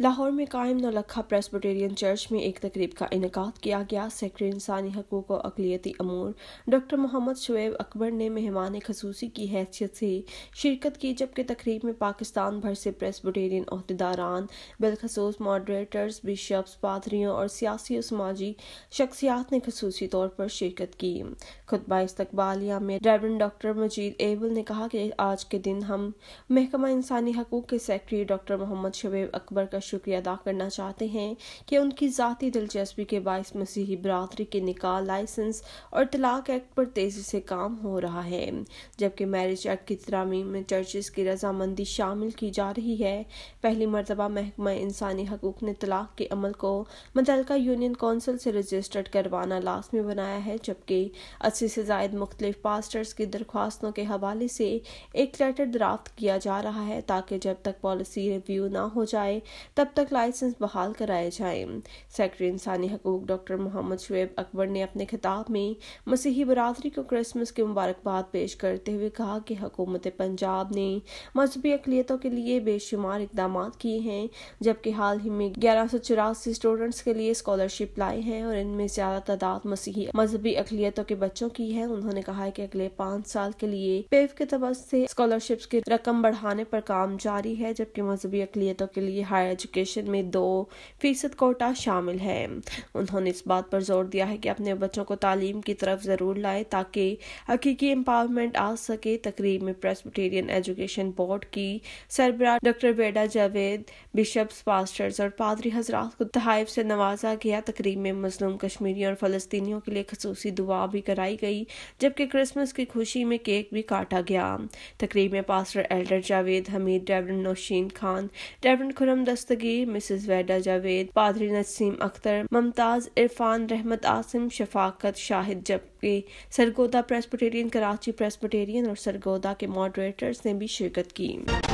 लाहौर में कायम नौलखा प्रेसबटेरियन चर्च में एक तकरीब का इनका किया गया सेक्रेटरी इंसानी हकूक और अकलीती अमूर डॉक्टर मोहम्मद शुएब अकबर ने मेहमान खसूसी की हैसियत से शिरकत की जबकि तकरीब में पाकिस्तान भर से प्रेसबटेरियन अहदेदारान बिलखसूस मॉडरेटर्स बिशप्स पादरियों और सियासी और समाजी शख्सियात ने खसूसी तौर पर शिरकत की खुतबा इस्तबालिया में रेवरन डॉक्टर मजीद एबल ने कहा कि आज के दिन हम महकमा इंसानी हकूक के सेक्रेटरी डॉक्टर मोहम्मद शुएब अकबर का शुक्रिया अदा करना चाहते हैं कि उनकी जतीी दिलचस्पी के बायस मसीही बरदरी के निकाल लाइसेंस और तलाक एक्ट पर तेज़ी से काम हो रहा है जबकि मैरिज एक्ट की तरामीम में चर्चेस की रजामंदी शामिल की जा रही है पहली मरतबा महकमा इंसानी हकूक ने तलाक के अमल को मुतलका यूनियन कौंसिल से रजिस्टर्ड करवाना लाजमी बनाया है जबकि अस्सी से जायद मुख्तलिफ पास्टर्स की दरख्वास्तों के हवाले से एक लेटर दराफ्त किया जा रहा है ताकि जब तक पॉलिसी रिव्यू ना हो जाए तब तक लाइसेंस बहाल कराए जाएं सेक्रेटरी इंसानी हकूक डॉक्टर मोहम्मद शुएब अकबर ने अपने खिताब में मसीही बरदरी को क्रिसमस की मुबारकबाद पेश करते हुए कहा कि हकूमत पंजाब ने मजहबी अकलीतों के लिए बेशुमार इकदाम किए हैं जबकि हाल ही में ग्यारह सौ चौरासी स्टूडेंट्स के लिए स्कॉलरशिप लाए हैं और इनमें ज्यादा तादाद मसीही मजहबी अकलीतों के बच्चों की है उन्होंने कहा है कि अगले पाँच साल के लिए पेव के तब से स्कॉलरशिप की रकम बढ़ाने पर काम जारी है जबकि मजहबी अकलीतों के लिए हायर एजुकेशन में दो फीसद कोटा शामिल है उन्होंने इस बात पर जोर दिया है कि अपने बच्चों को तालीम की तरफ ज़रूर लाए ताकि हकीकी एम्पावरमेंट आ सके तकरीब में प्रेसबिटेरियन एजुकेशन बोर्ड की सरबरा डॉक्टर बेडा जावेद बिशप पास्टर्स और पादरी हजरात को तहफ से नवाजा गया तकरीब में मजलूम कश्मीरियों और फलस्तियों के लिए खसूसी दुआ भी कराई गई जबकि क्रिसमस की खुशी में केक भी काटा गया तकरीब में पास्टर एल्डर जावेद हमीद डेवरन नौशीन खान डेवरन खुरम दस्त दस्तगीर मिसेस वैडा जावेद पादरी नसीम अख्तर मुमताज इरफान रहमत आसिम शफाकत शाहिद जबकि सरगोदा प्रेसपोटेरियन कराची प्रेसपोटेरियन और सरगोदा के मॉडरेटर्स ने भी शिरकत की